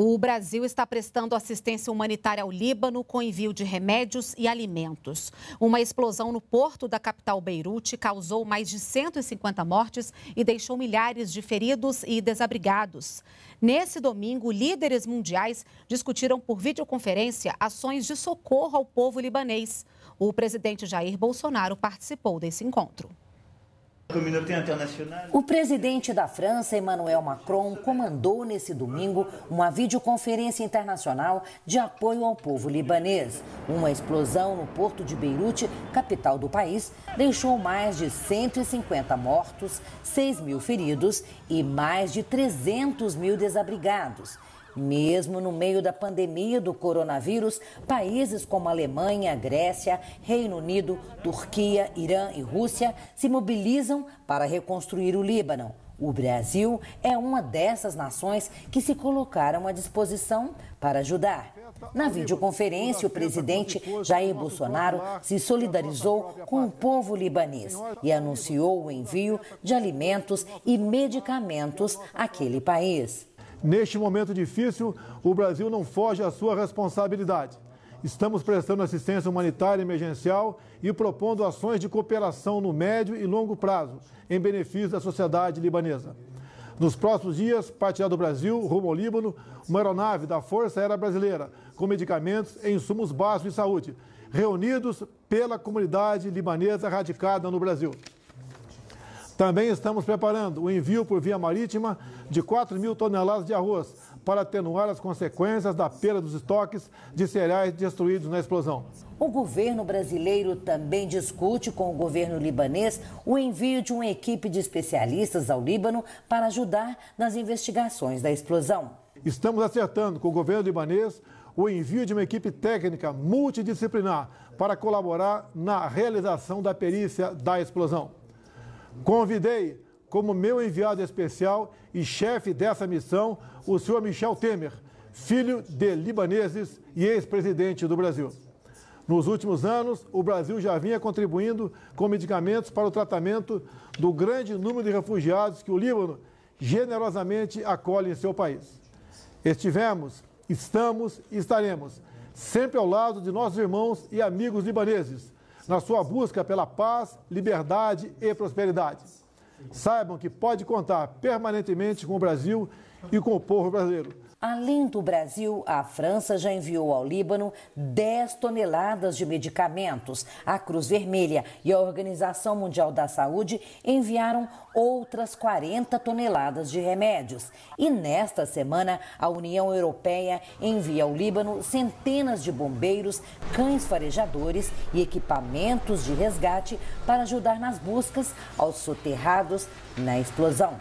O Brasil está prestando assistência humanitária ao Líbano com envio de remédios e alimentos. Uma explosão no porto da capital Beirute causou mais de 150 mortes e deixou milhares de feridos e desabrigados. Nesse domingo, líderes mundiais discutiram por videoconferência ações de socorro ao povo libanês. O presidente Jair Bolsonaro participou desse encontro. O presidente da França, Emmanuel Macron, comandou nesse domingo uma videoconferência internacional de apoio ao povo libanês. Uma explosão no porto de Beirute, capital do país, deixou mais de 150 mortos, 6 mil feridos e mais de 300 mil desabrigados. Mesmo no meio da pandemia do coronavírus, países como Alemanha, Grécia, Reino Unido, Turquia, Irã e Rússia se mobilizam para reconstruir o Líbano. O Brasil é uma dessas nações que se colocaram à disposição para ajudar. Na videoconferência, o presidente Jair Bolsonaro se solidarizou com o povo libanês e anunciou o envio de alimentos e medicamentos àquele país. Neste momento difícil, o Brasil não foge à sua responsabilidade. Estamos prestando assistência humanitária emergencial e propondo ações de cooperação no médio e longo prazo, em benefício da sociedade libanesa. Nos próximos dias, partirá do Brasil, rumo ao Líbano, uma aeronave da Força Aérea Brasileira, com medicamentos e insumos básicos de saúde, reunidos pela comunidade libanesa radicada no Brasil. Também estamos preparando o envio por via marítima de 4 mil toneladas de arroz para atenuar as consequências da perda dos estoques de cereais destruídos na explosão. O governo brasileiro também discute com o governo libanês o envio de uma equipe de especialistas ao Líbano para ajudar nas investigações da explosão. Estamos acertando com o governo libanês o envio de uma equipe técnica multidisciplinar para colaborar na realização da perícia da explosão. Convidei como meu enviado especial e chefe dessa missão o senhor Michel Temer, filho de libaneses e ex-presidente do Brasil. Nos últimos anos, o Brasil já vinha contribuindo com medicamentos para o tratamento do grande número de refugiados que o Líbano generosamente acolhe em seu país. Estivemos, estamos e estaremos sempre ao lado de nossos irmãos e amigos libaneses na sua busca pela paz, liberdade e prosperidade. Saibam que pode contar permanentemente com o Brasil e com o povo brasileiro. Além do Brasil, a França já enviou ao Líbano 10 toneladas de medicamentos. A Cruz Vermelha e a Organização Mundial da Saúde enviaram outras 40 toneladas de remédios. E nesta semana, a União Europeia envia ao Líbano centenas de bombeiros, cães farejadores e equipamentos de resgate para ajudar nas buscas aos soterrados na explosão.